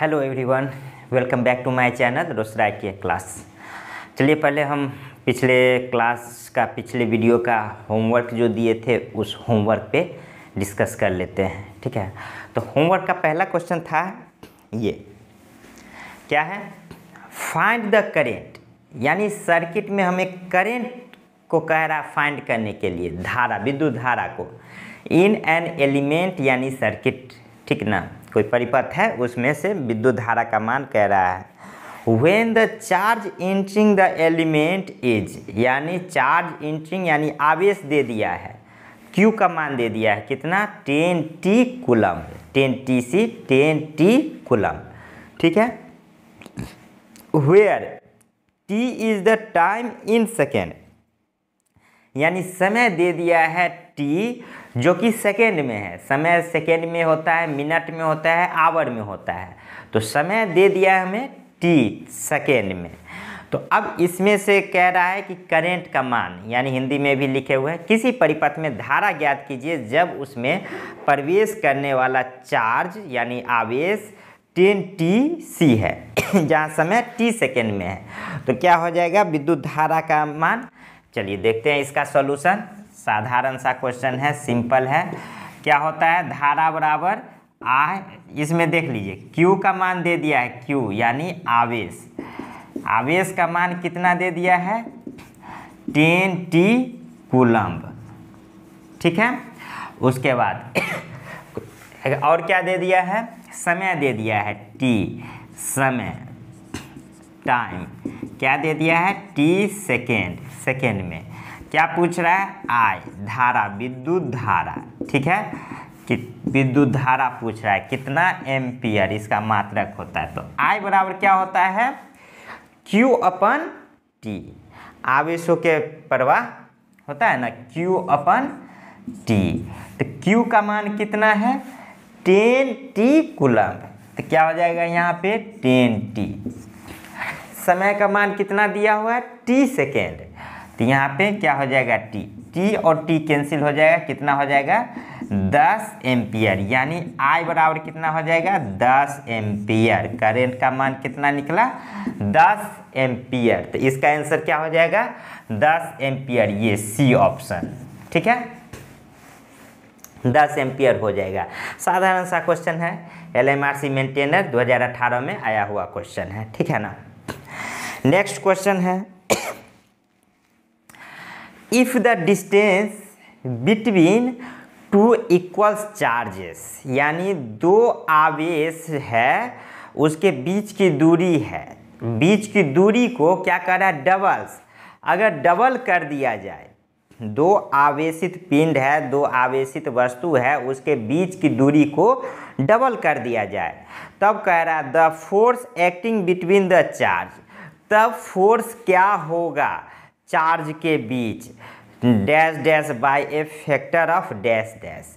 hello everyone welcome back to my channel रोसराय की class चलिए पहले हम पिछले क्लास का पिछले वीडियो का होमवर्क जो दिए थे उस होमवर्क पे डिस्कस कर लेते हैं ठीक है तो होमवर्क का पहला क्वेश्चन था ये क्या है फाइंड द करेंट यानी सर्किट में हमें करेंट को कह रहा फाइंड करने के लिए धारा विद्युत धारा को इन एन एलिमेंट यानी सर्किट ठीक ना कोई परिपथ है उसमें से विद्युत धारा का मान कह रहा है when the charge entering the element is यानी चार्ज इंट्रिंग यानी आवेश दे दिया है क्यू का मान दे दिया है कितना ten T coulomb ten T C ten T coulomb ठीक है where T is the time in second यानी समय दे दिया है टी जो कि सेकेंड में है समय सेकेंड में होता है मिनट में होता है आवर में होता है तो समय दे दिया है हमें टी सेकेंड में तो अब इसमें से कह रहा है कि करेंट का मान यानी हिंदी में भी लिखे हुए हैं किसी परिपथ में धारा ज्ञात कीजिए जब उसमें प्रवेश करने वाला चार्ज यानी आवेश टेन टी सी है जहाँ समय टी सेकेंड में है तो क्या हो जाएगा विद्युत धारा का मान चलिए देखते हैं इसका सॉल्यूशन साधारण सा क्वेश्चन है सिंपल है क्या होता है धारा बराबर आ इसमें देख लीजिए क्यू का मान दे दिया है क्यू यानी आवेश आवेश का मान कितना दे दिया है टेन टी कुलम्ब ठीक है उसके बाद और क्या दे दिया है समय दे दिया है टी समय टाइम क्या दे दिया है टी सेकेंड सेकेंड में क्या पूछ रहा है आय धारा विद्युत धारा ठीक है कि विद्युत धारा पूछ रहा है कितना एम्पियर इसका मात्रक होता है तो आय बराबर क्या होता है क्यू अपन टी आवेशों के प्रवाह होता है ना क्यू अपन टी तो क्यू का मान कितना है टेन टी कुलम तो क्या हो जाएगा यहाँ पे टेन टी समय का मान कितना दिया हुआ है टी सेकेंड तो यहाँ पे क्या हो जाएगा टी टी और टी कैंसिल हो जाएगा कितना हो जाएगा दस एम्पियर यानी आई बराबर कितना हो जाएगा दस एम्पियर करेंट का मान कितना निकला दस एम्पियर तो इसका आंसर क्या हो जाएगा दस एम्पियर ये सी ऑप्शन ठीक है दस एम्पियर हो जाएगा साधारण सा क्वेश्चन है L M R C maintainer 2018 में आया हुआ क्वेश्चन है ठीक है ना नेक्स्ट क्वेश्चन है if the distance between two equals charges यानी दो आवेश है उसके बीच की दूरी है बीच की दूरी को क्या कर रहा है डबल्स अगर डबल कर दिया जाए दो आवेशित पिंड है दो आवेशित वस्तु है उसके बीच की दूरी को डबल कर दिया जाए तब कह रहा है the force acting between the charge तब फोर्स क्या होगा चार्ज के बीच dash dash by a factor of dash dash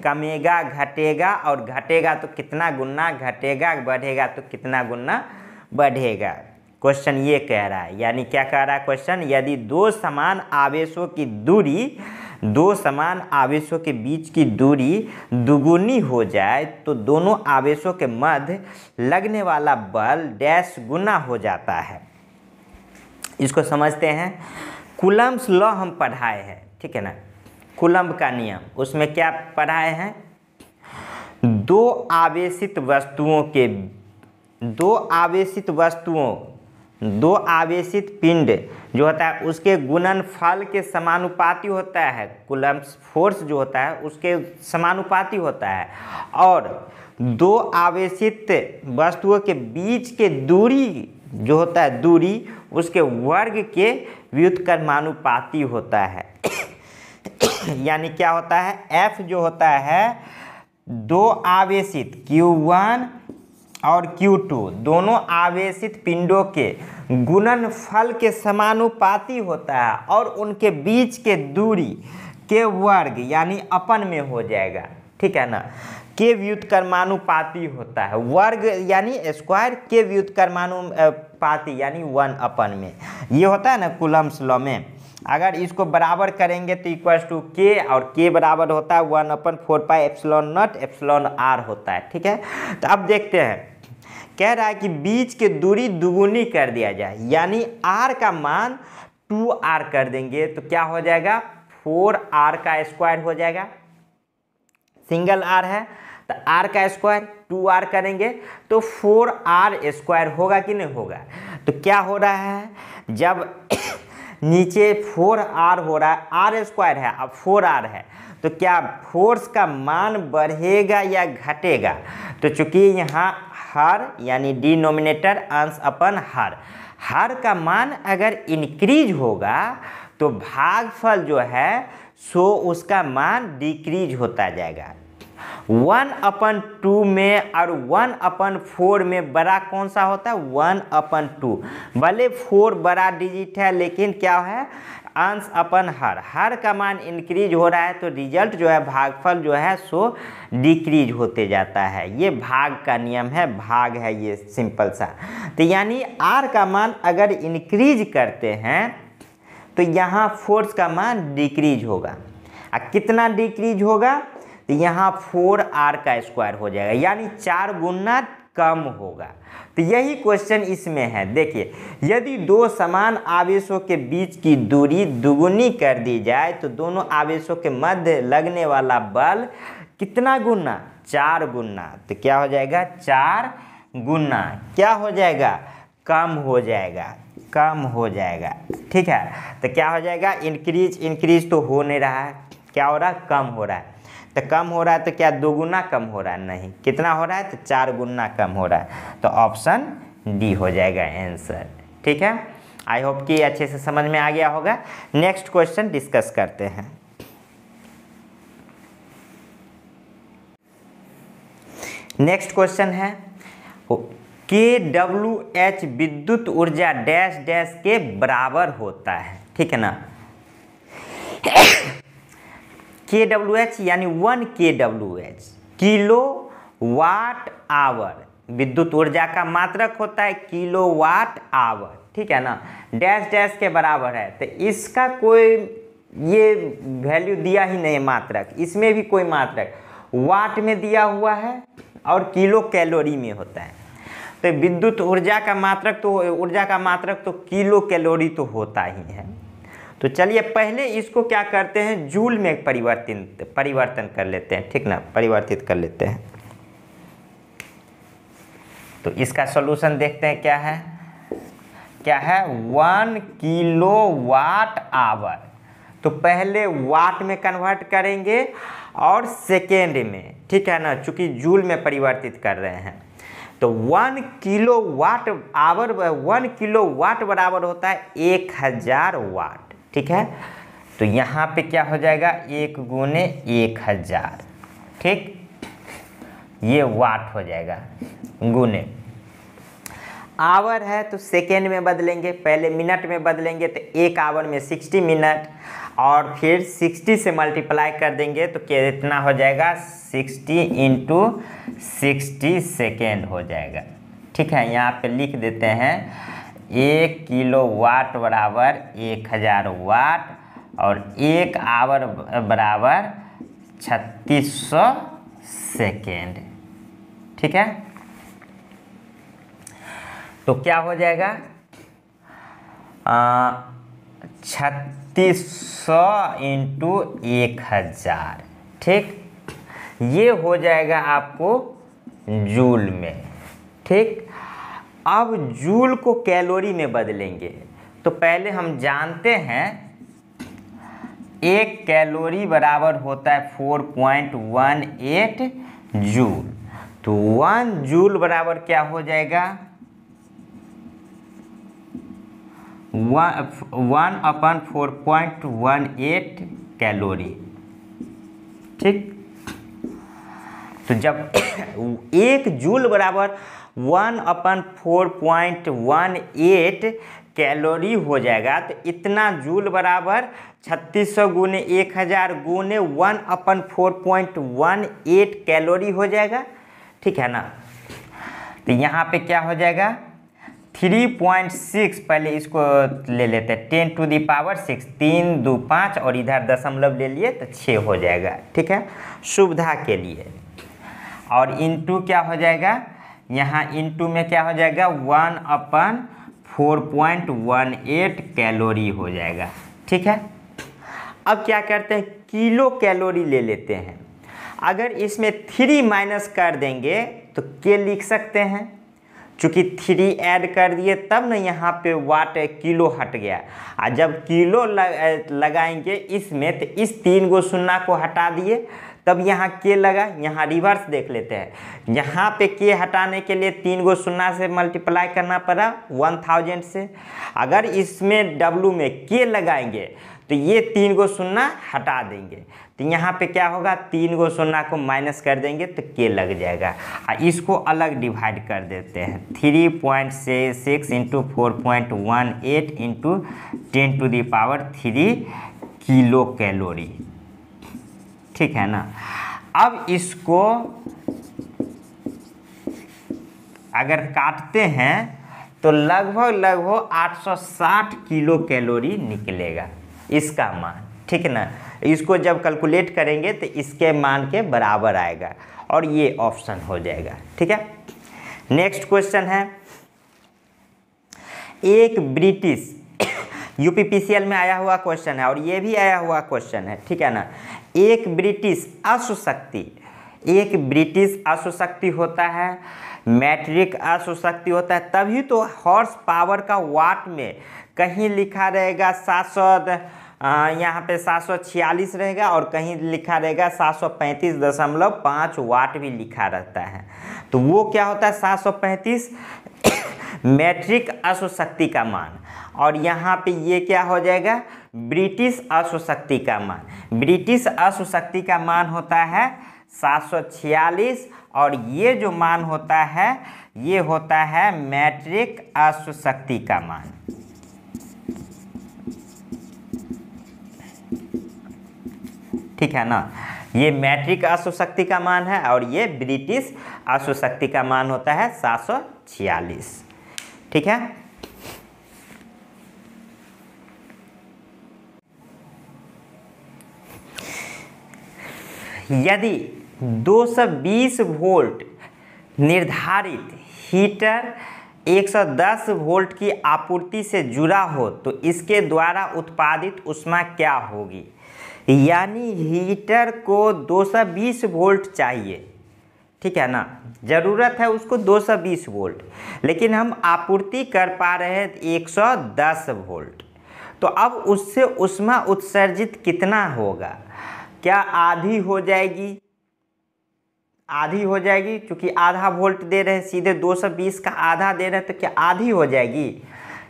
कमेगा घटेगा और घटेगा तो कितना गुना घटेगा बढ़ेगा तो कितना गुना बढ़ेगा क्वेश्चन ये कह रहा है यानी क्या कह रहा है क्वेश्चन यदि दो समान आवेशों की दूरी दो समान आवेशों के बीच की दूरी दुगुनी हो जाए तो दोनों आवेशों के मध्य लगने वाला बल डैश गुना हो जाता है इसको समझते हैं कुलम्स लॉ हम पढ़ाए हैं ठीक है ना कुलम्ब का नियम उसमें क्या पढ़ाए हैं दो आवेशित वस्तुओं के दो आवेशित वस्तुओं दो आवेशित पिंड जो होता है उसके गुणनफल के समानुपाती होता है कुलम्स फोर्स जो होता है उसके समानुपाती होता है और दो आवेशित वस्तुओं के बीच के दूरी जो होता है दूरी उसके वर्ग के व्युत्क्रमानुपाती होता है यानी क्या होता है एफ जो होता है दो आवेशित क्यू वन और क्यू टू दोनों आवेशित पिंडों के गुणनफल के समानुपाती होता है और उनके बीच के दूरी के वर्ग यानी अपन में हो जाएगा ठीक है ना के व्युत्कर्मानुपाती होता है वर्ग यानी स्क्वायर के व्युत्कर्मानुपाती यानी वन अपन में ये होता है ना कुलम्स लॉ में अगर इसको बराबर करेंगे तो इक्वल्स टू के और के बराबर होता है one upon four pi epsilon naught epsilon R होता है ठीक है तो अब देखते हैं कह रहा है कि बीच के दूरी दुगुनी कर दिया जाए यानी आर का मान टू आर कर देंगे तो क्या हो जाएगा फोर आर का स्क्वायर हो जाएगा सिंगल आर है तो आर का स्क्वायर टू आर करेंगे तो फोर आर स्क्वायर होगा कि नहीं होगा तो क्या हो रहा है जब नीचे फोर आर हो रहा है आर स्क्वायर है अब फोर आर है तो क्या फोर्स का मान बढ़ेगा या घटेगा तो चूंकि यहाँ हर यानी डिनोमिनेटर अंश अपन हर हर का मान अगर इंक्रीज होगा तो भागफल जो है सो उसका मान डिक्रीज होता जाएगा वन अपन टू में और वन अपन फोर में बड़ा कौन सा होता है वन अपन टू भले फोर बड़ा डिजिट है लेकिन क्या है अंश अपन हर हर का मान इंक्रीज हो रहा है तो रिजल्ट जो है भागफल जो है सो डिक्रीज होते जाता है ये भाग का नियम है भाग है ये सिंपल सा तो यानी आर का मान अगर इंक्रीज करते हैं तो यहाँ फोर्स का मान डिक्रीज होगा कितना डिक्रीज होगा तो यहाँ फोर आर का स्क्वायर हो जाएगा यानी चार गुना कम होगा तो यही क्वेश्चन इसमें है देखिए यदि दो समान आवेशों के बीच की दूरी दुगुनी कर दी जाए तो दोनों आवेशों के मध्य लगने वाला बल कितना गुना चार गुना तो क्या हो जाएगा चार गुना क्या हो जाएगा कम हो जाएगा कम हो जाएगा ठीक है तो क्या हो जाएगा इंक्रीज इंक्रीज तो हो नहीं रहा है क्या हो रहा है कम हो रहा है तो कम हो रहा है तो क्या दो गुना कम हो रहा है नहीं कितना हो रहा है तो चार गुना कम हो रहा है तो ऑप्शन डी हो जाएगा आंसर ठीक है आई होप कि अच्छे से समझ में आ गया होगा नेक्स्ट क्वेश्चन डिस्कस करते हैं नेक्स्ट क्वेश्चन है के डब्ल्यू एच विद्युत ऊर्जा डैश डैश के बराबर होता है ठीक है ना के डब्ल्यू एच यानी one K W H kilowatt hour विद्युत ऊर्जा का मात्रक होता है किलो वाट आवर ठीक है ना डैश डैश के बराबर है तो इसका कोई ये वैल्यू दिया ही नहीं मात्रक इसमें भी कोई मात्रक वाट में दिया हुआ है और किलो कैलोरी में होता है तो विद्युत ऊर्जा का मात्रक तो ऊर्जा का मात्रक तो किलो कैलोरी तो होता ही है तो चलिए पहले इसको क्या करते हैं जूल में परिवर्तित परिवर्तन कर लेते हैं ठीक ना परिवर्तित कर लेते हैं तो इसका सोल्यूशन देखते हैं क्या है क्या है वन किलो वाट आवर तो पहले वाट में कन्वर्ट करेंगे और सेकेंड में ठीक है ना चूँकि जूल में परिवर्तित कर रहे हैं तो one kilowatt hour one kilowatt बराबर होता है एक हज़ार वाट ठीक है तो यहाँ पे क्या हो जाएगा एक गुने एक हज़ार ठीक ये वाट हो जाएगा गुने आवर है तो सेकेंड में बदलेंगे पहले मिनट में बदलेंगे तो एक आवर में सिक्सटी मिनट और फिर सिक्सटी से मल्टीप्लाई कर देंगे तो कितना हो जाएगा सिक्सटी इंटू सिक्सटी सेकेंड हो जाएगा ठीक है यहाँ पे लिख देते हैं एक किलो वाट बराबर एक हज़ार वाट और एक आवर बराबर छत्तीस सौ सेकेंड ठीक है तो क्या हो जाएगा छत्तीस सौ इंटू एक हज़ार ठीक ये हो जाएगा आपको जूल में ठीक अब जूल को कैलोरी में बदलेंगे तो पहले हम जानते हैं एक कैलोरी बराबर होता है four point one eight joule तो वन जूल बराबर क्या हो जाएगा one upon four point one eight calorie ठीक तो जब एक जूल बराबर one upon four point one eight calorie हो जाएगा तो इतना जूल बराबर छत्तीस सौ गुने एक हज़ार गुने one upon four point one eight calorie हो जाएगा ठीक है ना तो यहाँ पे क्या हो जाएगा थ्री पॉइंट सिक्स पहले इसको ले लेते हैं टेन टू दावर सिक्स तीन दो पाँच और इधर दशमलव ले लिए तो छः हो जाएगा ठीक है सुविधा के लिए और टू क्या हो जाएगा यहाँ टू में क्या हो जाएगा one upon four point one eight calorie हो जाएगा ठीक है अब क्या करते हैं किलो कैलोरी ले लेते हैं अगर इसमें थ्री माइनस कर देंगे तो के लिख सकते हैं चूँकि थ्री ऐड कर दिए तब ना यहाँ पे वाट किलो हट गया और जब किलो लगाएंगे इसमें तो इस तीन गो सुन्ना को हटा दिए तब यहाँ के लगा यहाँ रिवर्स देख लेते हैं यहाँ पे के हटाने के लिए तीन गो सुन्ना से मल्टीप्लाई करना पड़ा वन थाउजेंड से अगर इसमें डब्लू में के लगाएंगे तो ये तीन गो सुन्ना हटा देंगे तो यहाँ पे क्या होगा तीन गो सुन्ना को माइनस कर देंगे तो के लग जाएगा और इसको अलग डिवाइड कर देते हैं थ्री पॉइंट से six into four point one eight into ten to the power three kilocalorie ठीक है ना अब इसको अगर काटते हैं तो लगभग लगभग 860 किलो कैलोरी निकलेगा इसका मान ठीक है ना इसको जब कैलकुलेट करेंगे तो इसके मान के बराबर आएगा और ये ऑप्शन हो जाएगा ठीक है नेक्स्ट क्वेश्चन है एक ब्रिटिश यूपीपीसीएल में आया हुआ क्वेश्चन है और ये भी आया हुआ क्वेश्चन है ठीक है ना एक ब्रिटिश अशुशक्ति एक ब्रिटिश अशुशक्ति होता है मैट्रिक अशुशक्ति होता है तभी तो हॉर्स पावर का वाट में कहीं लिखा रहेगा सात सौ यहाँ पे सात सौ छियालीस रहेगा और कहीं लिखा रहेगा सात सौ पैंतीस दशमलव पाँच वाट भी लिखा रहता है तो वो क्या होता है सात सौ पैंतीस मैट्रिक अश्वशक्ति का मान और यहाँ पे ये क्या हो जाएगा ब्रिटिश अश्वशक्ति का मान ब्रिटिश अश्वशक्ति का मान होता है सात और ये जो मान होता है ये होता है मैट्रिक अश्वशक्ति का मान ठीक है ना ये मैट्रिक अश्वशक्ति का मान है और ये ब्रिटिश अश्वशक्ति का मान होता है सात छियालीस ठीक है यदि 220 वोल्ट निर्धारित हीटर 110 वोल्ट की आपूर्ति से जुड़ा हो तो इसके द्वारा उत्पादित उष्मा क्या होगी यानी हीटर को 220 वोल्ट चाहिए ठीक है ना ज़रूरत है उसको 220 वोल्ट लेकिन हम आपूर्ति कर पा रहे हैं 110 वोल्ट तो अब उससे उष्मा उत्सर्जित कितना होगा क्या आधी हो जाएगी आधी हो जाएगी क्योंकि आधा वोल्ट दे रहे हैं सीधे 220 का आधा दे रहे हैं तो क्या आधी हो जाएगी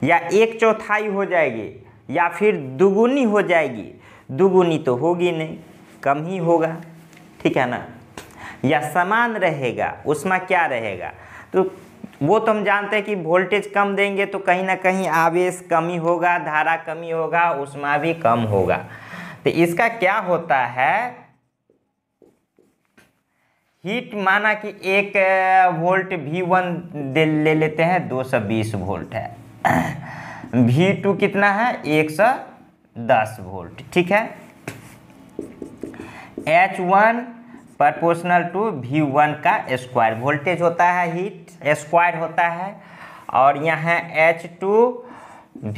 या एक चौथाई हो जाएगी या फिर दुगुनी हो जाएगी दुगुनी तो होगी नहीं कम ही होगा ठीक है ना या समान रहेगा उसमें क्या रहेगा तो वो तो हम जानते हैं कि वोल्टेज कम देंगे तो कहीं ना कहीं आवेश कमी होगा धारा कमी होगा उसमें भी कम होगा तो इसका क्या होता है हीट माना कि एक वोल्ट भी वन ले लेते हैं 220 वोल्ट है भी टू कितना है 110 वोल्ट ठीक है H one proportional to V one का स्क्वायर वोल्टेज होता है हीट स्क्वायर होता है और यहाँ एच टू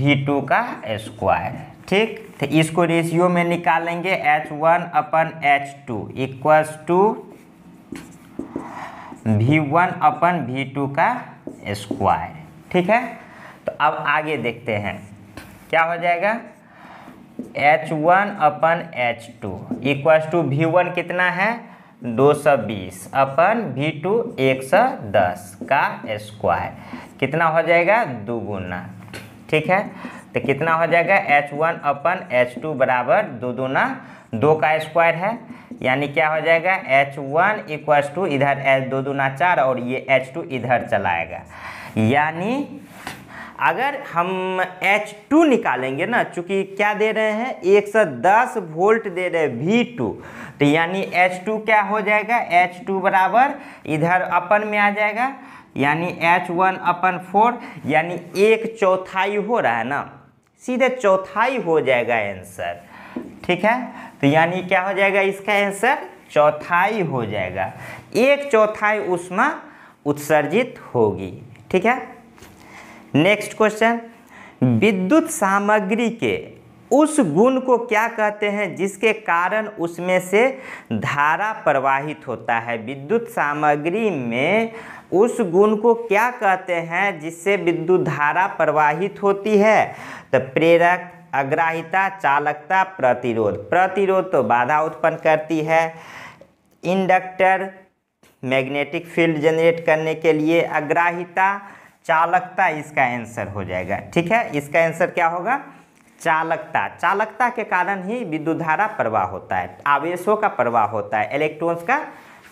वी टू का स्क्वायर ठीक तो इसको रेशियो में निकालेंगे H one upon H two equals to V one upon V two का स्क्वायर ठीक है तो अब आगे देखते हैं क्या हो जाएगा H one upon H two equals to V one कितना है दो सौ बीस अपन वी टू एक सौ दस का स्क्वायर कितना हो जाएगा दोगुना ठीक है तो कितना हो जाएगा H one upon H two बराबर दो दूना दो का स्क्वायर है यानी क्या हो जाएगा एच वन इक्वस टू इधर एच दो दुना चार और ये एच टू इधर चलाएगा यानी अगर हम एच टू निकालेंगे ना चूँकि क्या दे रहे हैं 110 वोल्ट दे रहे हैं वी टू तो यानी एच टू क्या हो जाएगा एच टू बराबर इधर अपन में आ जाएगा यानी वन अपन फोर यानी एक चौथाई हो रहा है ना सीधे चौथाई हो जाएगा आंसर ठीक है तो यानी क्या हो जाएगा इसका आंसर चौथाई हो जाएगा एक चौथाई उसमें उत्सर्जित होगी ठीक है नेक्स्ट क्वेश्चन विद्युत सामग्री के उस गुण को क्या कहते हैं जिसके कारण उसमें से धारा प्रवाहित होता है विद्युत सामग्री में उस गुण को क्या कहते हैं जिससे विद्युत धारा प्रवाहित होती है तो प्रेरक अग्राहिता चालकता प्रतिरोध प्रतिरोध तो बाधा उत्पन्न करती है इंडक्टर मैग्नेटिक फील्ड जनरेट करने के लिए अग्राहिता चालकता इसका आंसर हो जाएगा ठीक है इसका आंसर क्या होगा चालकता चालकता के कारण ही विद्युत धारा प्रवाह होता है आवेशों का प्रवाह होता है इलेक्ट्रॉन्स का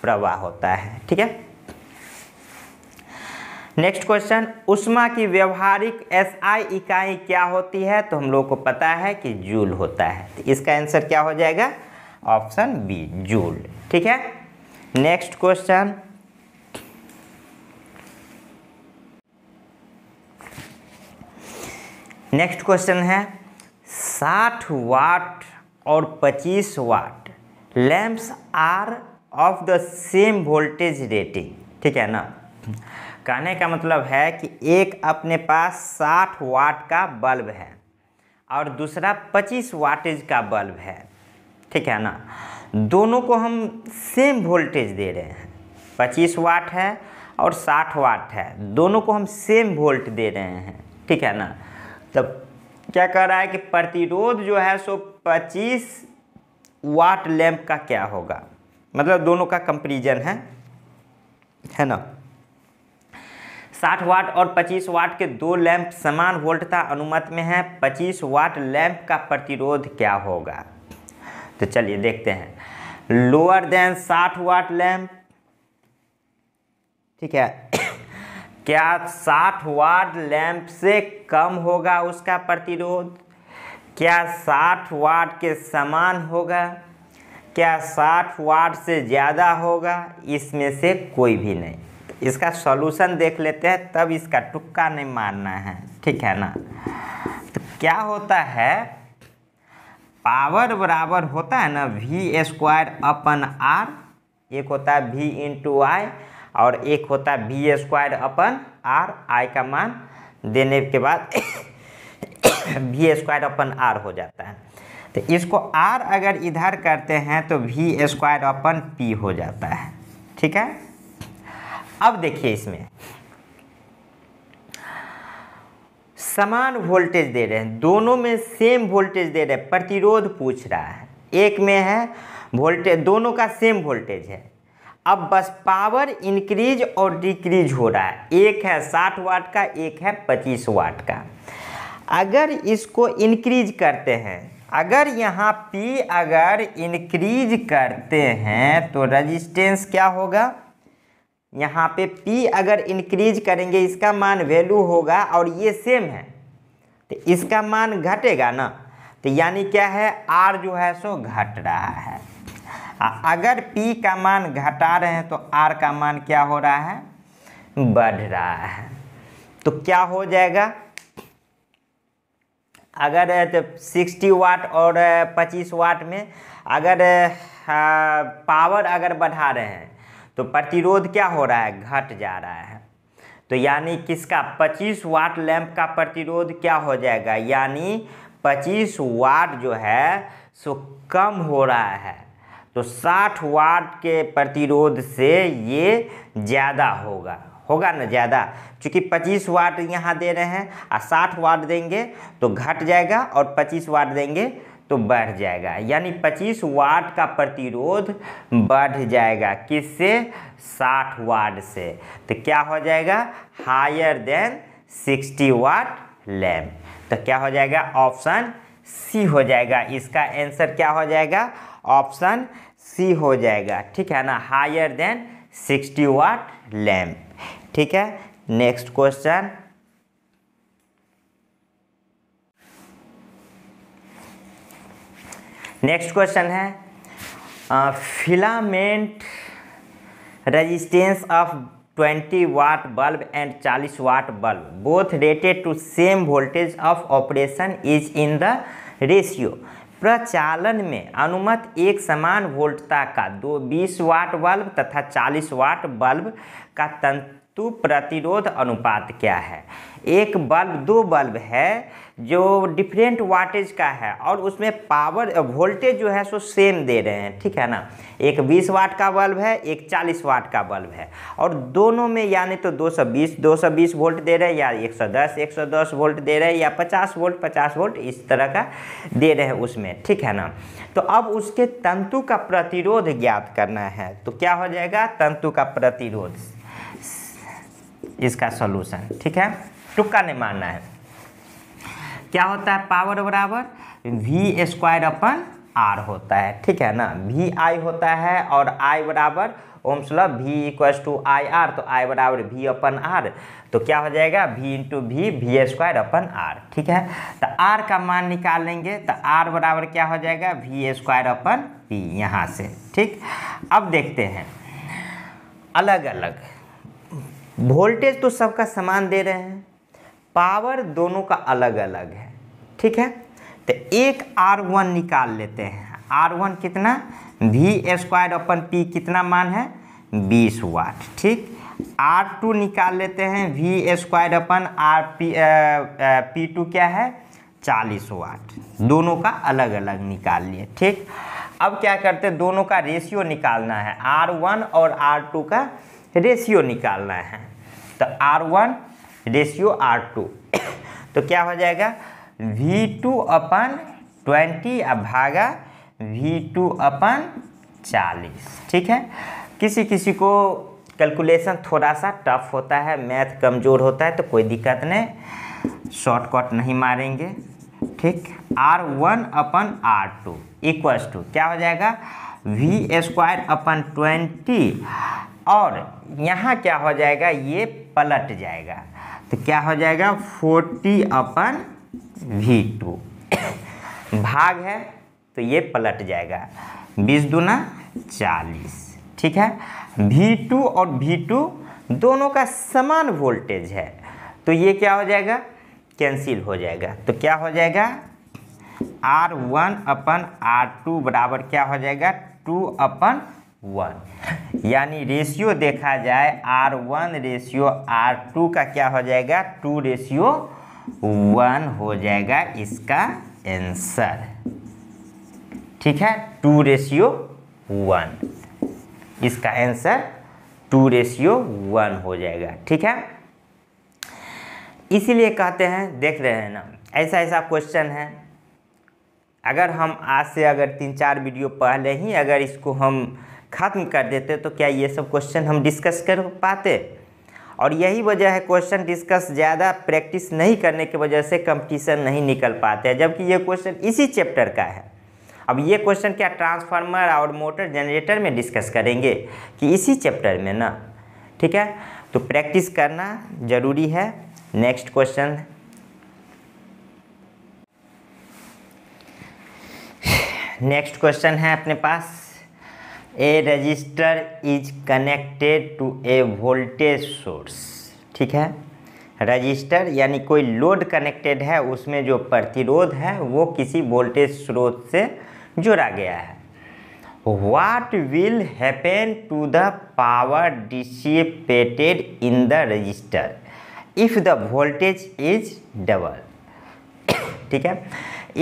प्रवाह होता है ठीक है नेक्स्ट क्वेश्चन उष्मा की व्यवहारिक आई इकाई क्या होती है तो हम लोगों को पता है कि जूल होता है तो इसका आंसर क्या हो जाएगा ऑप्शन बी जूल ठीक है नेक्स्ट क्वेश्चन नेक्स्ट क्वेश्चन है साठ वाट और पच्चीस watt lamps are of the same voltage rating ठीक है ना कहने का मतलब है कि एक अपने पास साठ वाट का बल्ब है और दूसरा पच्चीस वाटेज का बल्ब है ठीक है ना दोनों को हम सेम वोल्टेज दे रहे हैं पच्चीस वाट है और साठ वाट है दोनों को हम सेम वोल्ट दे रहे हैं ठीक है ना तो क्या कह रहा है कि प्रतिरोध जो है सो 25 वाट लैम्प का क्या होगा मतलब दोनों का कंपेरिजन है है ना 60 वाट और 25 वाट के दो लैंप समान वोल्टता अनुमत में है 25 वाट लैंप का प्रतिरोध क्या होगा तो चलिए देखते हैं लोअर देन 60 वाट लैंप ठीक है क्या 60 वाट लैंप से कम होगा उसका प्रतिरोध क्या 60 वाट के समान होगा क्या 60 वाट से ज़्यादा होगा इसमें से कोई भी नहीं इसका सॉल्यूशन देख लेते हैं तब इसका टुक्का नहीं मारना है ठीक है ना तो क्या होता है पावर बराबर होता है ना वी स्क्वायर अपन आर एक होता है वी इंटू आई और एक होता है V square upon R I का मान देने के बाद वी स्क्वायर अपन आर हो जाता है तो इसको आर अगर इधर करते हैं तो वी स्क्वायर अपन पी हो जाता है ठीक है अब देखिए इसमें समान वोल्टेज दे रहे हैं दोनों में सेम वोल्टेज दे रहे हैं प्रतिरोध पूछ रहा है एक में है वोल्टेज दोनों का सेम वोल्टेज है अब बस पावर इंक्रीज और डिक्रीज हो रहा है एक है साठ वाट का एक है पच्चीस वाट का अगर इसको इंक्रीज करते हैं अगर यहाँ P अगर इंक्रीज करते हैं तो रजिस्टेंस क्या होगा यहाँ पे P अगर इंक्रीज करेंगे इसका मान वैल्यू होगा और ये सेम है तो इसका मान घटेगा ना तो यानी क्या है R जो है सो घट रहा है अगर P का मान घटा रहे हैं तो R का मान क्या हो रहा है बढ़ रहा है तो क्या हो जाएगा अगर सिक्सटी वाट और पच्चीस वाट में अगर पावर अगर बढ़ा रहे हैं तो प्रतिरोध क्या हो रहा है घट जा रहा है तो यानी किसका 25 वाट लैंप का प्रतिरोध क्या हो जाएगा यानी 25 वाट जो है सो कम हो रहा है तो 60 वाट के प्रतिरोध से ये ज़्यादा होगा होगा ना ज़्यादा क्योंकि 25 वाट यहाँ दे रहे हैं और 60 वाट देंगे तो घट जाएगा और 25 वाट देंगे तो बढ़ जाएगा यानी 25 वाट का प्रतिरोध बढ़ जाएगा किससे 60 वाट से तो क्या हो जाएगा हायर देन 60 वाट लैम्प तो क्या हो जाएगा ऑप्शन सी हो जाएगा इसका आंसर क्या हो जाएगा ऑप्शन सी हो जाएगा ठीक है ना हायर देन 60 वाट लैम्प ठीक है नेक्स्ट क्वेश्चन नेक्स्ट क्वेश्चन है filament resistance of 20 watt bulb and 40 watt bulb both rated to same voltage of operation is in the ratio प्रचालन में अनुमत एक समान वोल्टता का दो बीस वाट बल्ब तथा चालीस वाट बल्ब का तो प्रतिरोध अनुपात क्या है एक बल्ब दो बल्ब है जो डिफरेंट वाटेज का है और उसमें पावर वोल्टेज जो है सो सेम दे रहे हैं ठीक है ना एक 20 वाट का बल्ब है एक 40 वाट का बल्ब है और दोनों में यानी तो 220 220 वोल्ट दे रहे हैं या 110 110 वोल्ट दे रहे हैं या 50 वोल्ट 50 वोल्ट इस तरह का दे रहे हैं उसमें ठीक है ना तो अब उसके तंतु का प्रतिरोध ज्ञात करना है तो क्या हो जाएगा तंतु का प्रतिरोध इसका सॉल्यूशन ठीक है टुक्का नहीं मारना है क्या होता है पावर बराबर वी स्क्वायर अपन आर होता है ठीक है ना वी आई होता है और आई बराबर ohms law V equals to I R तो आई बराबर वी अपन आर तो क्या हो जाएगा V into V V square upon R ठीक है तो आर का मान निकाल लेंगे तो आर बराबर क्या हो जाएगा वी स्क्वायर अपन पी यहाँ से ठीक अब देखते हैं अलग अलग वोल्टेज तो सबका समान दे रहे हैं पावर दोनों का अलग अलग है ठीक है तो एक आर वन निकाल लेते हैं आर वन कितना वी स्क्वायर अपन पी कितना मान है बीस वाट ठीक आर टू निकाल लेते हैं V square upon R P P two क्या है चालीस वाट दोनों का अलग अलग निकाल लिए ठीक अब क्या करते हैं दोनों का रेशियो निकालना है आर वन और आर टू का रेशियो निकालना है तो R one ratio R two तो क्या हो जाएगा वी टू अपन ट्वेंटी अब भागा वी टू अपन चालीस ठीक है किसी किसी को कैलकुलेशन थोड़ा सा टफ होता है मैथ कमज़ोर होता है तो कोई दिक्कत नहीं शॉर्टकट नहीं मारेंगे ठीक R one upon R two equals to क्या हो जाएगा वी स्क्वायर अपन ट्वेंटी और यहाँ क्या हो जाएगा ये पलट जाएगा तो क्या हो जाएगा फोर्टी अपन वी टू भाग है तो ये पलट जाएगा बीस दूना चालीस ठीक है वी टू और वी टू दोनों का समान वोल्टेज है तो ये क्या हो जाएगा कैंसिल हो जाएगा तो क्या हो जाएगा R one upon R two बराबर क्या हो जाएगा टू अपन वन यानी रेशियो देखा जाए R one ratio R two का क्या हो जाएगा टू रेशियो वन हो जाएगा इसका आंसर ठीक है टू रेशियो वन इसका आंसर टू रेशियो वन हो जाएगा ठीक है इसीलिए कहते हैं देख रहे हैं ना ऐसा ऐसा क्वेश्चन है अगर हम आज से अगर तीन चार वीडियो पहले ही अगर इसको हम ख़त्म कर देते तो क्या ये सब क्वेश्चन हम डिस्कस कर पाते और यही वजह है क्वेश्चन डिस्कस ज़्यादा प्रैक्टिस नहीं करने की वजह से कंपटीशन नहीं निकल पाते जबकि ये क्वेश्चन इसी चैप्टर का है अब ये क्वेश्चन क्या ट्रांसफार्मर और मोटर जनरेटर में डिस्कस करेंगे कि इसी चैप्टर में ना ठीक है तो प्रैक्टिस करना ज़रूरी है नेक्स्ट क्वेश्चन नेक्स्ट क्वेश्चन है अपने पास a resistor is connected to a voltage source ठीक है रजिस्टर यानी कोई लोड कनेक्टेड है उसमें जो प्रतिरोध है वो किसी वोल्टेज स्रोत से जोड़ा गया है what will happen to the power dissipated in the resistor if the voltage is double ठीक है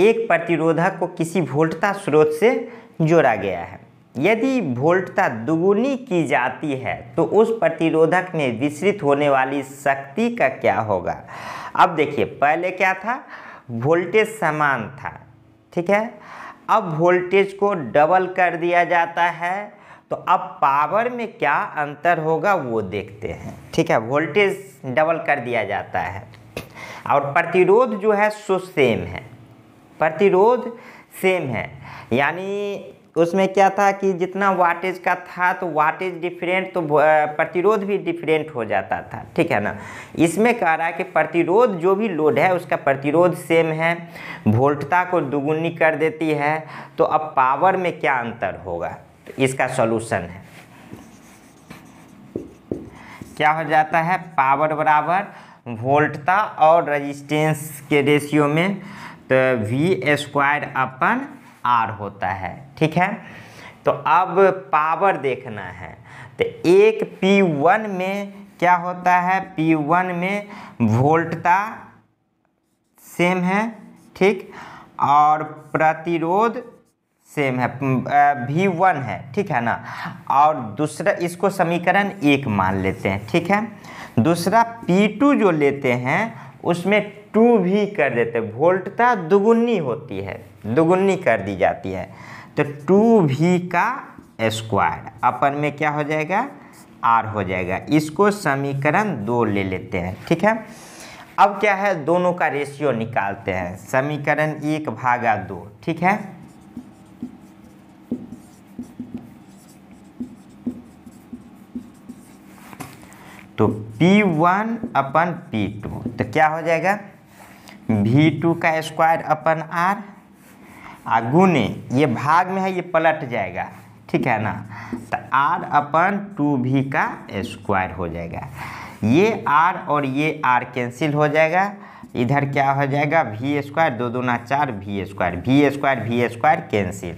एक प्रतिरोधक को किसी वोल्टता स्रोत से जोड़ा गया है यदि वोल्टता दुगुनी की जाती है तो उस प्रतिरोधक में विसरित होने वाली शक्ति का क्या होगा अब देखिए पहले क्या था वोल्टेज समान था ठीक है अब वोल्टेज को डबल कर दिया जाता है तो अब पावर में क्या अंतर होगा वो देखते हैं ठीक है वोल्टेज डबल कर दिया जाता है और प्रतिरोध जो है सो सेम है प्रतिरोध सेम है यानी उसमें क्या था कि जितना वाटेज का था तो वाटेज डिफरेंट तो प्रतिरोध भी डिफरेंट हो जाता था ठीक है ना इसमें कह रहा है कि प्रतिरोध जो भी लोड है उसका प्रतिरोध सेम है वोल्टता को दुगुनी कर देती है तो अब पावर में क्या अंतर होगा तो इसका सॉल्यूशन है क्या हो जाता है पावर बराबर वोल्टता और रजिस्टेंस के रेशियो में तो वी स्क्वायर अपन आर होता है ठीक है तो अब पावर देखना है तो एक पी वन में क्या होता है पी वन में वोल्टता सेम है ठीक और प्रतिरोध सेम है भी वन है ठीक है ना और दूसरा इसको समीकरण एक मान लेते हैं ठीक है दूसरा पी टू जो लेते हैं उसमें टू भी कर देते हैं वोल्टता दुगुनी होती है दुगुनी कर दी जाती है तो टू भी का स्क्वायर अपन में क्या हो जाएगा आर हो जाएगा इसको समीकरण दो ले लेते हैं ठीक है अब क्या है दोनों का रेशियो निकालते हैं समीकरण एक भागा दो ठीक है तो P1 अपन पी तो क्या हो जाएगा V2 का स्क्वायर अपन R आ गुने ये भाग में है ये पलट जाएगा ठीक है ना तो आर अपन टू भी का स्क्वायर हो जाएगा ये आर और ये आर कैंसिल हो जाएगा इधर क्या हो जाएगा भी स्क्वायर दो दो ना चार भी स्क्वायर भी स्क्वायर भी स्क्वायर कैंसिल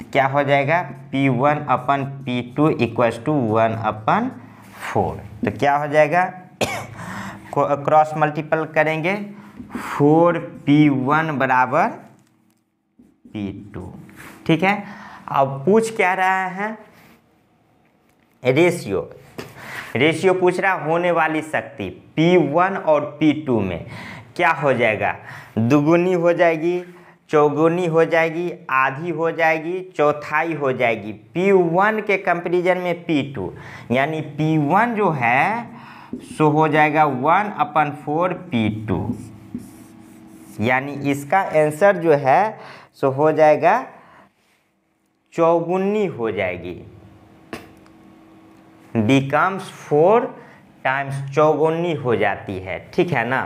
तो क्या हो जाएगा P one upon P two equals to one upon four तो क्या हो जाएगा क्रॉस मल्टीपल करेंगे फोर पी वन बराबर पी टू ठीक है अब पूछ क्या रहा है रेशियो रेशियो पूछ रहा होने वाली शक्ति पी वन और पी टू में क्या हो जाएगा दुगुनी हो जाएगी चौगुनी हो जाएगी आधी हो जाएगी चौथाई हो जाएगी पी वन के कंपेरिजन में पी टू यानी पी वन जो है सो हो जाएगा one upon four P two यानी इसका आंसर जो है सो हो जाएगा चौगुनी हो जाएगी बिकम्स फोर टाइम्स चौगुनी हो जाती है ठीक है ना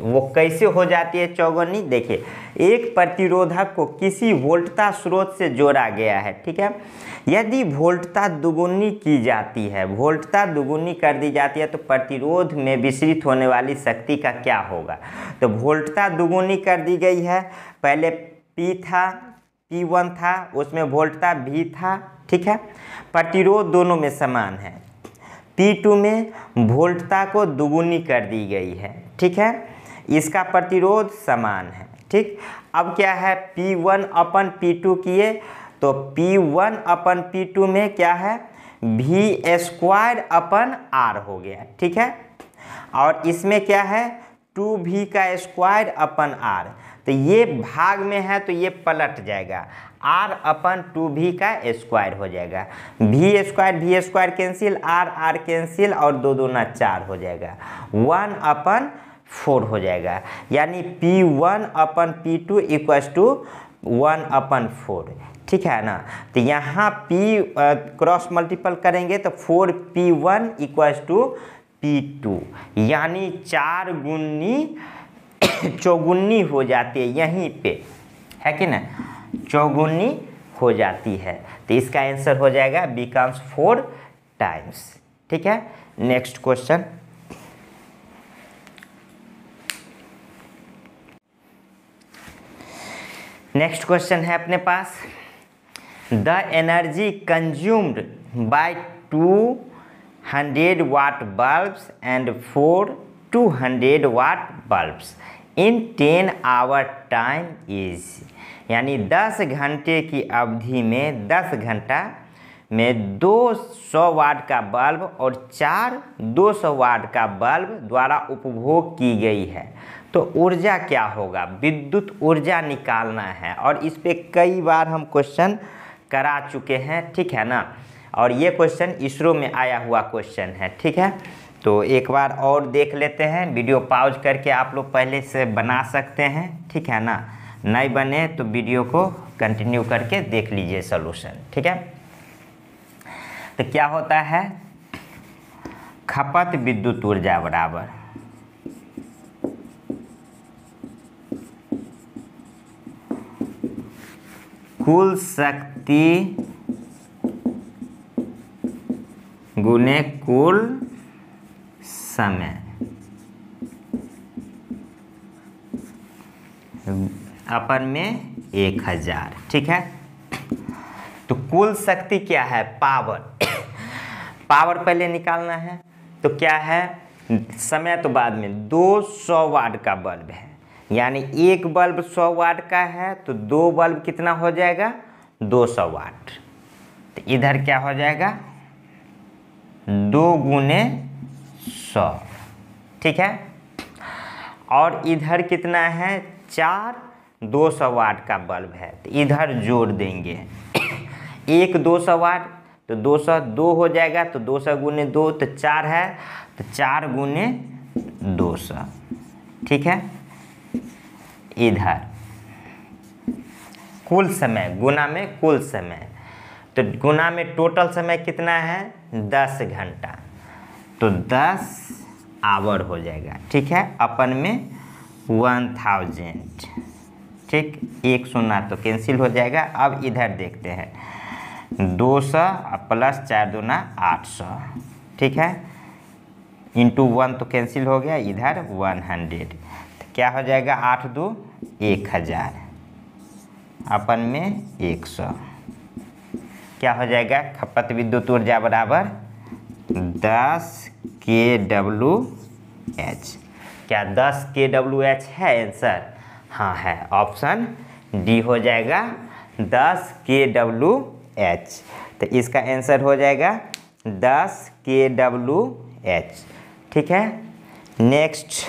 वो कैसे हो जाती है चौगुनी देखिए एक प्रतिरोधक को किसी वोल्टता स्रोत से जोड़ा गया है ठीक है यदि वोल्टता दुगुनी की जाती है वोल्टता दुगुनी कर दी जाती है तो प्रतिरोध में विसरित होने वाली शक्ति का क्या होगा तो वोल्टता दुगुनी कर दी गई है पहले पी था पी वन था उसमें वोल्ट था भी था ठीक है प्रतिरोध दोनों में समान है पी टू में वोल्टता को दुगुनी कर दी गई है ठीक है इसका प्रतिरोध समान है ठीक अब क्या है P one upon P two किए तो P one upon P two में क्या है भी स्क्वायर अपन आर हो गया ठीक है और इसमें क्या है टू भी का स्क्वायर अपन आर तो ये भाग में है तो ये पलट जाएगा आर अपन टू भी का स्क्वायर हो जाएगा भी स्क्वायर भी square cancel R R cancel और दो दो न चार हो जाएगा वन अपन फोर हो जाएगा यानी P one upon P two equals to one upon four ठीक है ना तो यहाँ पी क्रॉस मल्टीपल करेंगे तो four P one equals to P two यानी चार गुन्नी चौगुन्नी हो जाती है यहीं पे है कि ना चौगुन्नी हो जाती है तो इसका आंसर हो जाएगा बिकम्स फोर टाइम्स ठीक है नेक्स्ट क्वेश्चन नेक्स्ट क्वेश्चन है अपने पास the energy consumed by two hundred watt bulbs and four two hundred watt bulbs in ten hour time is यानी दस घंटे की अवधि में दस घंटा में दो सौ वाट का बल्ब और चार दो सौ वाट का बल्ब द्वारा उपभोग की गई है तो ऊर्जा क्या होगा विद्युत ऊर्जा निकालना है और इस पर कई बार हम क्वेश्चन करा चुके हैं ठीक है ना और ये क्वेश्चन इसरो में आया हुआ क्वेश्चन है ठीक है तो एक बार और देख लेते हैं वीडियो पाउज करके आप लोग पहले से बना सकते हैं ठीक है ना नहीं बने तो वीडियो को कंटिन्यू करके देख लीजिए सोलूशन ठीक है तो क्या होता है खपत विद्युत ऊर्जा बराबर कुल शक्ति गुने कुल समय अपर में एक हजार ठीक है तो कुल शक्ति क्या है पावर पावर पहले निकालना है तो क्या है समय तो बाद में दो सौ वाट का बल्ब है यानी एक बल्ब सौ वाट का है तो दो बल्ब कितना हो जाएगा दो सौ वाट तो इधर क्या हो जाएगा दो गुने सौ ठीक है और इधर कितना है चार दो सौ वाट का बल्ब है तो इधर जोड़ देंगे एक दो सौ वाट तो दो सौ दो हो जाएगा तो दो सौ गुने दो तो चार है तो चार गुने दो सौ ठीक है इधर कुल समय गुना में कुल समय तो गुना में टोटल समय कितना है दस घंटा तो दस आवर हो जाएगा ठीक है अपन में वन थाउजेंड ठीक एक सुना तो कैंसिल हो जाएगा अब इधर देखते हैं दो सौ प्लस चार दूना आठ सौ ठीक है इंटू वन तो कैंसिल हो गया इधर वन हंड्रेड तो क्या हो जाएगा आठ दो एक हज़ार अपन में एक सौ क्या हो जाएगा खपत विद्युत ऊर्जा बराबर दस के डब्लू एच क्या दस के डब्लू एच है आंसर हाँ है ऑप्शन डी हो जाएगा दस के डब्लू एच तो इसका आंसर हो जाएगा दस के डब्लू एच ठीक है नेक्स्ट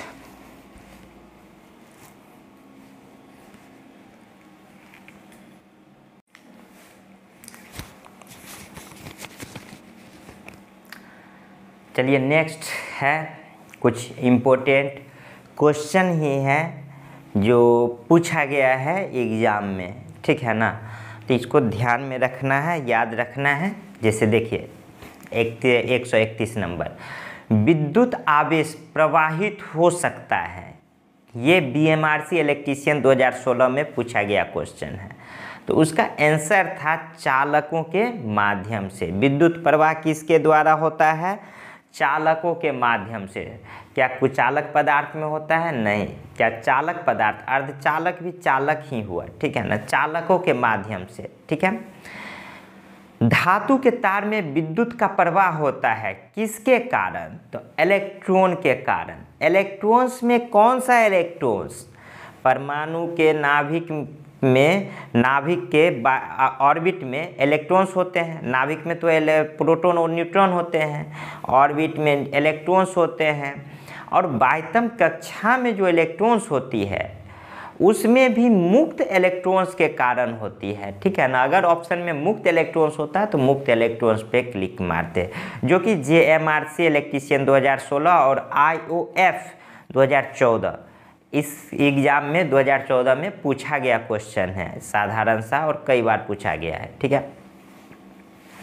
चलिए नेक्स्ट है कुछ इम्पोर्टेंट क्वेश्चन ही है जो पूछा गया है एग्ज़ाम में ठीक है ना तो इसको ध्यान में रखना है याद रखना है जैसे देखिए एक, एक सौ इकतीस नंबर विद्युत आवेश प्रवाहित हो सकता है ये बीएमआरसी इलेक्ट्रीशियन 2016 में पूछा गया क्वेश्चन है तो उसका आंसर था चालकों के माध्यम से विद्युत प्रवाह किसके द्वारा होता है चालकों के माध्यम से क्या कुचालक पदार्थ में होता है नहीं क्या चालक पदार्थ अर्धचालक भी चालक ही हुआ ठीक है ना चालकों के माध्यम से ठीक है धातु के तार में विद्युत का प्रवाह होता है किसके कारण तो इलेक्ट्रॉन के कारण इलेक्ट्रॉन्स में कौन सा इलेक्ट्रॉन्स परमाणु के नाभिक में नाभिक के ऑर्बिट में इलेक्ट्रॉन्स होते हैं नाभिक में तो प्रोटॉन और न्यूट्रॉन होते हैं ऑर्बिट में इलेक्ट्रॉन्स होते हैं और बाह्यतम कक्षा में जो इलेक्ट्रॉन्स होती है उसमें भी मुक्त इलेक्ट्रॉन्स के कारण होती है ठीक है ना अगर ऑप्शन में मुक्त इलेक्ट्रॉन्स होता है तो मुक्त इलेक्ट्रॉन्स पे क्लिक मारते जो कि J M R C electrician सोलह और आई ओ एफ 2014 इस एग्ज़ाम में 2014 में पूछा गया क्वेश्चन है साधारण सा और कई बार पूछा गया है ठीक है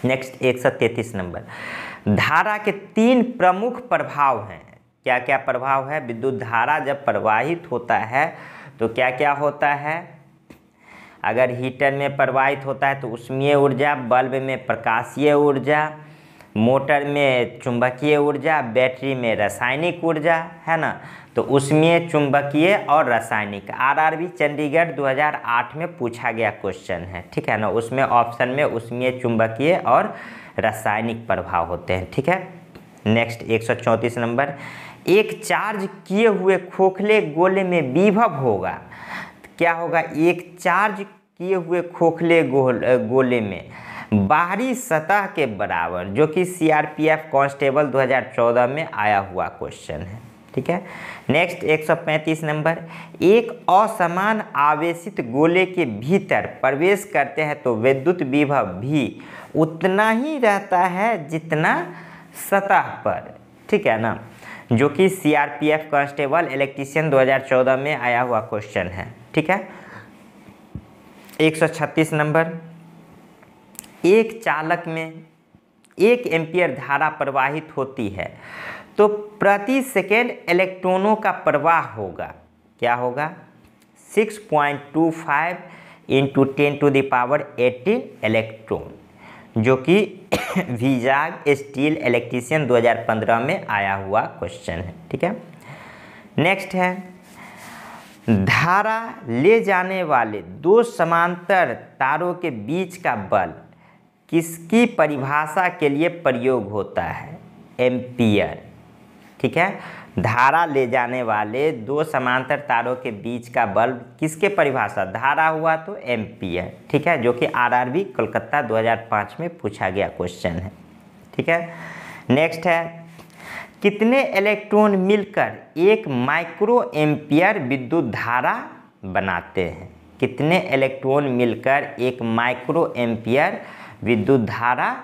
नेक्स्ट एक नंबर धारा के तीन प्रमुख प्रभाव हैं क्या क्या प्रभाव है विद्युत धारा जब प्रवाहित होता है तो क्या क्या होता है अगर हीटर में प्रवाहित होता है तो उष्मीय ऊर्जा बल्ब में प्रकाशीय ऊर्जा मोटर में चुंबकीय ऊर्जा बैटरी में रासायनिक ऊर्जा है ना तो उसमें चुंबकीय और रासायनिक आरआरबी चंडीगढ़ 2008 में पूछा गया क्वेश्चन है ठीक है ना उसमें ऑप्शन में उसमें चुंबकीय और रासायनिक प्रभाव होते हैं ठीक है नेक्स्ट एक नंबर एक चार्ज किए हुए खोखले गोले में विभव होगा क्या होगा एक चार्ज किए हुए खोखले गोल गोले में बाहरी सतह के बराबर जो कि सीआरपीएफ कांस्टेबल 2014 में आया हुआ क्वेश्चन है ठीक है नेक्स्ट 135 नंबर एक असमान आवेशित गोले के भीतर प्रवेश करते हैं तो विद्युत विभव भी उतना ही रहता है जितना सतह पर ठीक है ना जो कि सीआरपीएफ कांस्टेबल इलेक्ट्रीशियन 2014 में आया हुआ क्वेश्चन है ठीक है 136 नंबर एक चालक में एक एम्पियर धारा प्रवाहित होती है तो प्रति सेकेंड इलेक्ट्रॉनों का प्रवाह होगा क्या होगा 6.25 point two five into ten to the power eighteen electron जो कि विजाग स्टील इलेक्ट्रीशियन 2015 में आया हुआ क्वेश्चन है ठीक है नेक्स्ट है धारा ले जाने वाले दो समांतर तारों के बीच का बल किसकी परिभाषा के लिए प्रयोग होता है एम्पियर ठीक है धारा ले जाने वाले दो समांतर तारों के बीच का बल्ब किसके परिभाषा धारा हुआ तो एम्पियर ठीक है जो कि आरआरबी कोलकाता 2005 में पूछा गया क्वेश्चन है ठीक है नेक्स्ट है कितने इलेक्ट्रॉन मिलकर एक माइक्रो एम्पियर विद्युत धारा बनाते हैं कितने इलेक्ट्रॉन मिलकर एक माइक्रो एम्पियर विद्युत धारा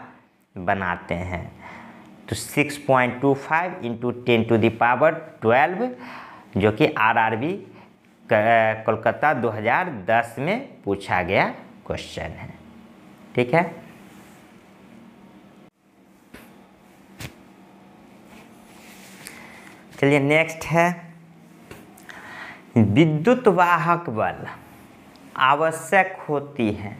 बनाते हैं तो 6.25 point two five into ten to the power twelve जो कि आरआरबी कोलकाता 2010 में पूछा गया क्वेश्चन है ठीक है चलिए नेक्स्ट है विद्युत वाहक बल आवश्यक होती है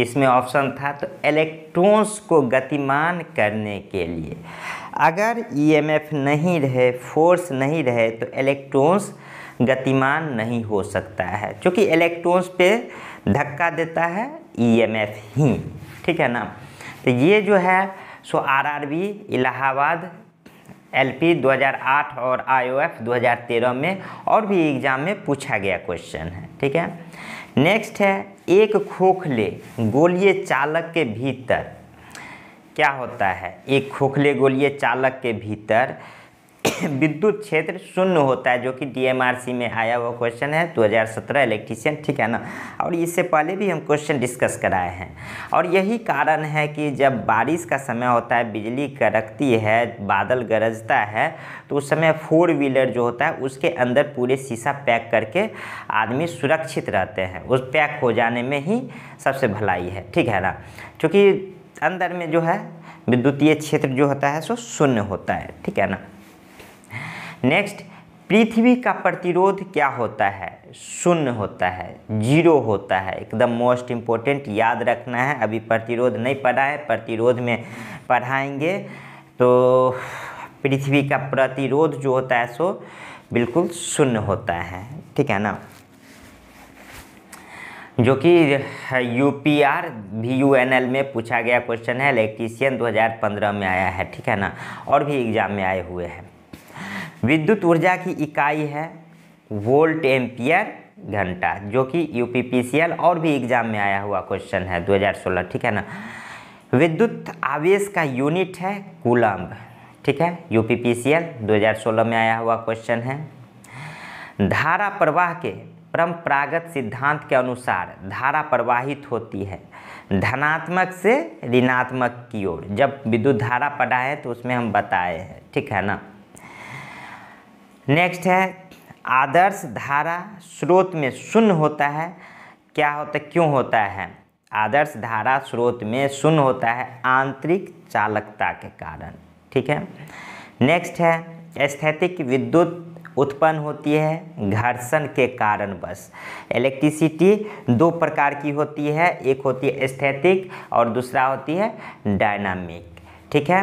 इसमें ऑप्शन था तो इलेक्ट्रॉन्स को गतिमान करने के लिए अगर ईएमएफ e नहीं रहे फोर्स नहीं रहे तो इलेक्ट्रॉन्स गतिमान नहीं हो सकता है क्योंकि इलेक्ट्रॉन्स पे धक्का देता है ईएमएफ e ही ठीक है ना तो ये जो है सो आरआरबी इलाहाबाद एलपी 2008 और आईओएफ 2013 में और भी एग्ज़ाम में पूछा गया क्वेश्चन है ठीक है नेक्स्ट है एक खोखले गोलिए चालक के भीतर क्या होता है एक खोखले गोलिए चालक के भीतर विद्युत क्षेत्र शून्य होता है जो कि डीएमआरसी में आया हुआ क्वेश्चन है 2017 इलेक्ट्रीशियन ठीक है ना और इससे पहले भी हम क्वेश्चन डिस्कस कराए हैं और यही कारण है कि जब बारिश का समय होता है बिजली कड़कती है बादल गरजता है तो उस समय फोर व्हीलर जो होता है उसके अंदर पूरे शीशा पैक करके आदमी सुरक्षित रहते हैं उस पैक हो जाने में ही सबसे भलाई है ठीक है ना क्योंकि अंदर में जो है विद्युतीय क्षेत्र जो होता है सो शून्य होता है ठीक है ना नेक्स्ट पृथ्वी का प्रतिरोध क्या होता है शून्य होता है जीरो होता है एकदम मोस्ट इम्पोर्टेंट याद रखना है अभी प्रतिरोध नहीं पढ़ा है प्रतिरोध में पढ़ाएंगे तो पृथ्वी का प्रतिरोध जो होता है सो बिल्कुल शून्य होता है ठीक है ना जो कि U P R V U N L में पूछा गया क्वेश्चन है इलेक्ट्रीशियन 2015 में आया है ठीक है ना और भी एग्जाम में आए हुए हैं विद्युत ऊर्जा की इकाई है वोल्ट एम्पियर घंटा जो कि यूपीपीसीएल और भी एग्जाम में आया हुआ क्वेश्चन है 2016 ठीक है ना विद्युत आवेश का यूनिट है कूलम्ब ठीक है यूपीपीसीएल 2016 में आया हुआ क्वेश्चन है धारा प्रवाह के परम्परागत सिद्धांत के अनुसार धारा प्रवाहित होती है धनात्मक से ऋणात्मक की ओर जब विद्युत धारा पढ़ा है तो उसमें हम बताए हैं ठीक है ना नेक्स्ट है आदर्श धारा स्रोत में शून्य होता है क्या होता है क्यों होता है आदर्श धारा स्रोत में शून्य होता है आंतरिक चालकता के कारण ठीक है नेक्स्ट है स्थैतिक विद्युत उत्पन्न होती है घर्षण के कारण बस इलेक्ट्रिसिटी दो प्रकार की होती है एक होती है स्थैतिक और दूसरा होती है डायनामिक ठीक है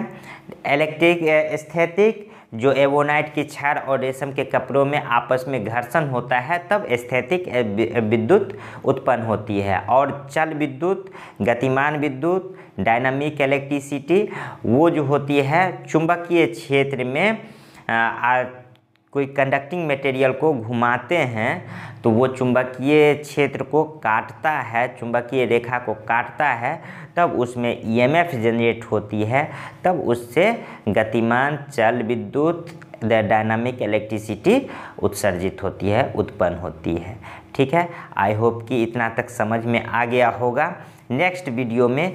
इलेक्ट्रिक स्थैतिक जो एवोनाइट की छार और रेशम के कपड़ों में आपस में घर्षण होता है तब स्थैतिक विद्युत उत्पन्न होती है और चल विद्युत गतिमान विद्युत डायनामिक इलेक्ट्रिसिटी वो जो होती है चुंबकीय क्षेत्र में कोई कंडक्टिंग मटेरियल को घुमाते हैं तो वो चुंबकीय क्षेत्र को काटता है चुंबकीय रेखा को काटता है तब उसमें ईएमएफ e जनरेट होती है तब उससे गतिमान चल विद्युत डायनामिक इलेक्ट्रिसिटी उत्सर्जित होती है उत्पन्न होती है ठीक है आई होप कि इतना तक समझ में आ गया होगा नेक्स्ट वीडियो में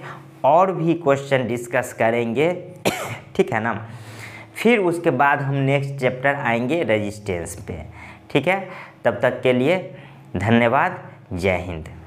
और भी क्वेश्चन डिस्कस करेंगे ठीक है ना फिर उसके बाद हम नेक्स्ट चैप्टर आएंगे रजिस्टेंस पे ठीक है तब तक के लिए धन्यवाद जय हिंद